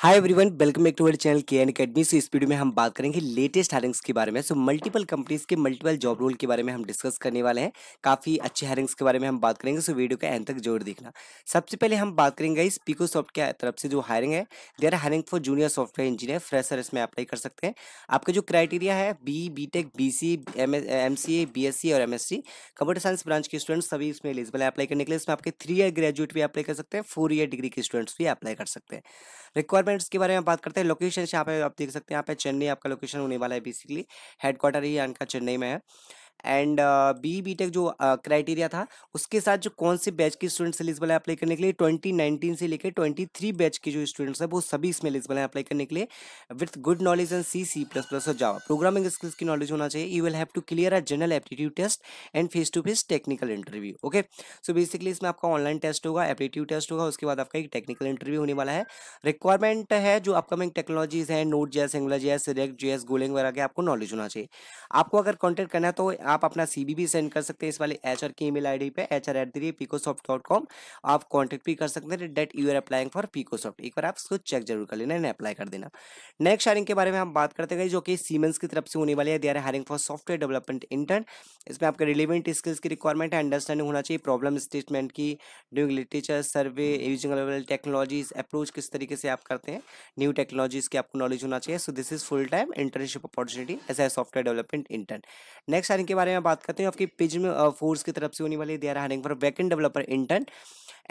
hi everyone welcome back to our channel K N academy so इस video में हम बात करेंगे लेटेस्ट हायरिंग्स के बारे में सो मल्टीपल कंपनीज के मल्टीपल जॉब रोल के बारे में हम डिस्कस करने वाले हैं काफ़ी अच्छे हायरिंग्स के बारे में हम बात करेंगे सो वीडियो का एंड तक जोर देखना सबसे पहले हम बात करेंगे इस पीको सॉफ्ट के तरफ से जो हायरिंग है are hiring for junior software engineer fresher इसमें अप्लाई कर सकते हैं आपका जो क्राइटेरिया है B B tech B C M M C A B S C और M S C computer science branch के स्टूडेंट्स सभी इसमें एलिजिबल है अप्लाई करने के लिए इसमें आपके थ्री ईयर ग्रेजुएट भी अप्लाई कर सकते हैं फोर ईयर डिग्री के स्टूडेंट्स भी अप्लाई कर सकते हैं रिक्वायर डिपार्टमेंट्स के बारे में बात करते हैं लोकेशन यहाँ पे आप देख सकते हैं यहाँ पे चेन्नई आपका लोकेशन होने वाला है बेसिकली हेडक्वार्टर ही इनका चेन्नई में है एंड बी बी टेक जो क्राइटेरिया था उसके साथ जो कौन से बैच के स्टूडेंट्स एलिजिबल है अप्लाई करने के लिए ट्वेंटी नाइनटीन से लेकर ट्वेंटी थ्री बैच के जो स्टूडेंट्स हैं वो सभी इसमें एलिजिबल हैं अप्लाई करने के लिए with good knowledge and C C plus plus और जावा प्रोग्रामिंग स्किल्स की नॉलेज होना चाहिए you will have to clear a general aptitude test and face to face technical interview okay so basically इसमें आपका online test होगा aptitude test होगा उसके बाद आपका एक टेक्निकल इंटरव्यू होने वाला है रिक्वायरमेंट है जो अपकमिंग टेक्नोलॉजीज हैं Node JS Angular React React JS Golang वगैरह के आपको नॉलेज होना चाहिए आपको अगर कॉन्टेक्ट करना है तो आप अपना भी सेंड कर सकते हैं इस वाले एच आर की ईमेल आईडी पे H R at the Pico soft dot com आप कॉन्टेक्ट भी कर सकते हैं that you are applying for soft एक बार आप उसको चेक जरूर कर लेना एंड अप्लाई कर देना नेक्स्ट हायरिंग के बारे में हम बात करते हैं जो कि सीमेंस की तरफ से होने वाली है they are hiring for software development intern इसमें आपके रिलेवेंट स्किल्स की रिक्वायरमेंट है अंडरस्टैंडिंग होना चाहिए प्रॉब्लम स्टेटमेंट की doing literature survey using available technologies approach किस तरीके से आप करते हैं न्यू टेक्नोलॉजीज की आपको नॉलेज होना चाहिए so this is full time internship opportunity as a software development intern next hiring के बारे में बात करते हैं आपकी पिज फोर्स की तरफ से होने वाली they are hiring for vacant developer intern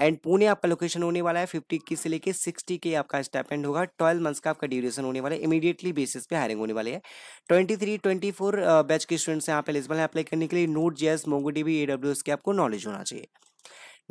and Pune आपका लोकेशन होने वाला है फिफ्टी की से लेके सिक्सटी के आपका स्टेप एंड होगा ट्वेल्व मंथ्स का आपका ड्यूरेशन होने वाला है इमीडिएटली बेसिस पे हायरिंग होने वाली है twenty three twenty four batch के स्टूडेंट्स यहाँ पे एलिजिबल है अप्लाई करने के लिए नोट जेएस मोंगोडीबी एडब्ल्यूएस के आपको नॉलेज होना चाहिए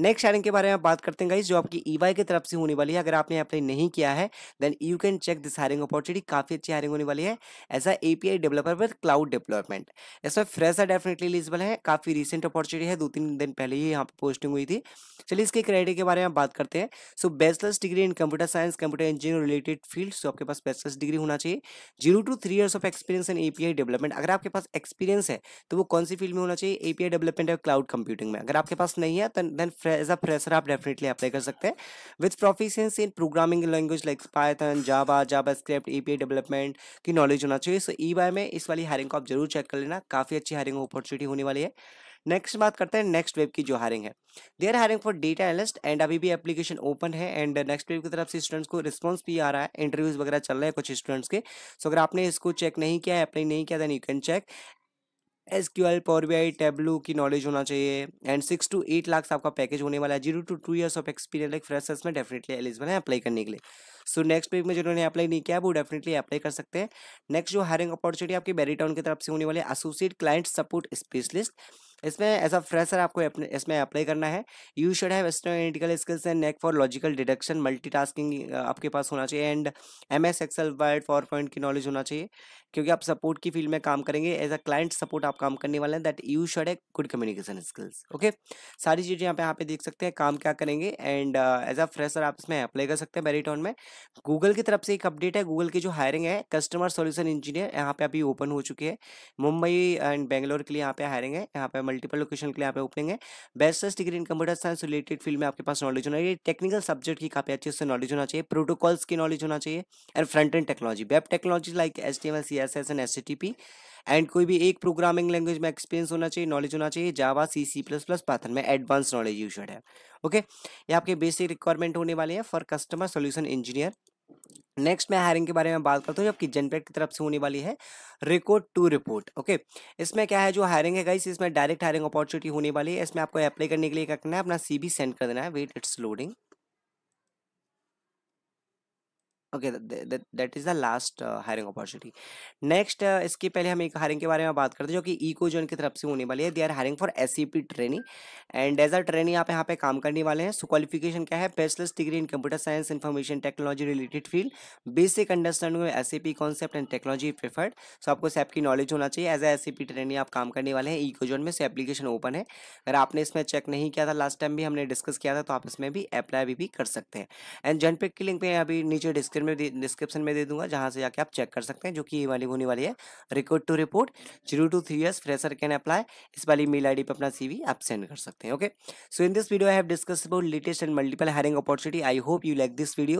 नेक्स्ट शेयरिंग के बारे में बात करते हैं गाइज जो आपकी ईवाई e की तरफ से होने वाली है अगर आपने अप्लाई नहीं किया है then you can check this hiring opportunity काफी अच्छी हायरिंग होने वाली है as a API developer with cloud development इसमें फ्रेशर डेफिनेटली एलिजिबल है काफी रिसेंट अपॉर्चुनिटी है दो तीन दिन पहले ही यहाँ पर पोस्टिंग हुई थी चलिए इसके क्राइटेरिया के बारे में बात करते हैं so bachelors degree in computer science computer engineer related field so आपके पास बैचलर्स डिग्री होना चाहिए zero to three years of experience in API development अगर आपके पास एक्सपीरियंस है तो वो कौन सी फील्ड में होना चाहिए एपीआई डेवलपमेंट और क्लाउड कंप्यूटिंग में अगर आपके पास नहीं है देन तो एज अ फ्रेशर आप डेफिनेटली अप्लाई कर सकते हैं with proficiency in programming language like Python Java JavaScript e development की नॉलेज होना चाहिए सो ई वाई में इस वाली हायरिंग को आप जरूर चेक कर लेना काफ़ी अच्छी हायरिंग अपॉर्चुनिटी होने वाली है नेक्स्ट बात करते हैं नेक्स्ट वेब की जो हायरिंग है they are hiring for data analyst and अभी भी एप्लीकेशन ओपन है एंड नेक्स्ट वेब की तरफ से स्टूडेंट्स को रिस्पॉन्स भी आ रहा है इंटरव्यूज वगैरह चल रहे हैं कुछ स्टूडेंट्स के सो so, अगर आपने इसको चेक नहीं किया है अप्लाई नहीं किया then you can check S Q L power B I Tableau की नॉलेज होना चाहिए and six to eight lakh आपका पैकेज होने वाला है zero to two years of experience like freshers में डेफिनेटली एलिजिबल है अप्लाई करने के लिए सो नेक्स्ट वीक में जिन्होंने अप्लाई नहीं किया वो डेफिनेटली अप्लाई कर सकते हैं नेक्स्ट जो हायरिंग अपॉर्चुनिटी आपकी टाउन की तरफ से होने वाले एसोसिएट क्लाइंट सपोर्ट स्पेशलिस्ट इसमें एज अ फ्रेशर आपको इसमें अप्लाई करना है you should have analytical skills and knack for logical deduction multitasking आपके पास होना चाहिए and M S Excel Word PowerPoint की नॉलेज होना चाहिए क्योंकि आप सपोर्ट की फील्ड में काम करेंगे एज अ क्लाइंट सपोर्ट आप काम करने वाले हैं that you should have good communication skills okay सारी चीज़ें यहाँ पे यहाँ पे देख सकते हैं काम क्या करेंगे एंड एज अ फ्रेशर आप इसमें अप्लाई कर सकते हैं बेरीटॉन में गूगल की तरफ से एक अपडेट है गूगल की जो हायरिंग है कस्टमर सोल्यूशन इंजीनियर यहाँ पे अभी ओपन हो चुकी है मुंबई एंड बेंगलोर के लिए यहाँ पे हायरिंग है यहाँ पे मल्टीपल लोकेशन के लिए यहाँ पे ओपनिंग है best degree in computer science related field में आपके पास नॉलेज होना चाहिए टेक्निकल सब्जेक्ट की काफ़ी अच्छे से नॉलेज होना चाहिए प्रोटोकॉल्स की नॉलेज होना चाहिए and front end technology web technology like S T M C S S and S T P and कोई भी एक प्रोग्रामिंग लैंग्वेज में एक्सपीरियंस होना चाहिए नॉलेज होना चाहिए Java C C plus plus Python में एडवांस नॉलेज यूज है ओके ये आपके बेसिक रिक्वायरमेंट होने वाले हैं for customer solution engineer next मैं हायरिंग के बारे में बात करता हूँ जबकि किचन की तरफ से होने वाली है रिकॉर्ड टू रिपोर्ट ओके इसमें क्या है जो हायरिंग है गाइस इसमें डायरेक्ट हायरिंग अपॉर्चुनिटी होने वाली है इसमें आपको अप्लाई करने के लिए क्या करना है अपना सीबी सेंड कर देना है wait it's loading okay that is the last hiring opportunity next इसके पहले हम एक हायरिंग के बारे में बात करते हैं जो कि ईको जोन की तरफ से होने वाली है they are hiring for S C P training and as a training आप यहाँ पे काम करने वाले हैं सो क्वालिफिकेशन क्या है bachelors degree in computer science information technology related field basic understanding S C P concept and technology preferred so आपको सैप e की नॉलेज होना चाहिए as a S C P training आप काम करने वाले हैं ईको जोन में से एप्लीकेशन ओपन है अगर आपने इसमें चेक नहीं किया था लास्ट टाइम भी हमने डिस्कस किया था तो आप इसमें भी अप्लाई भी, भी कर सकते हैं एंड जनपेक की लिंक पे अभी नीचे डिस्कस डिस्क्रिप्शन में डिस्क्रिप्शन में दे दूंगा जहाँ से जाके आप चेक कर सकते हैं जो कि ये वाली होने वाली है record to report zero to three years fresher can apply इस वाली मेल आई पर अपना सी आप सेंड कर सकते हैं okay so in this video I have discuss about latest and multiple hiring opportunity I hope you like this video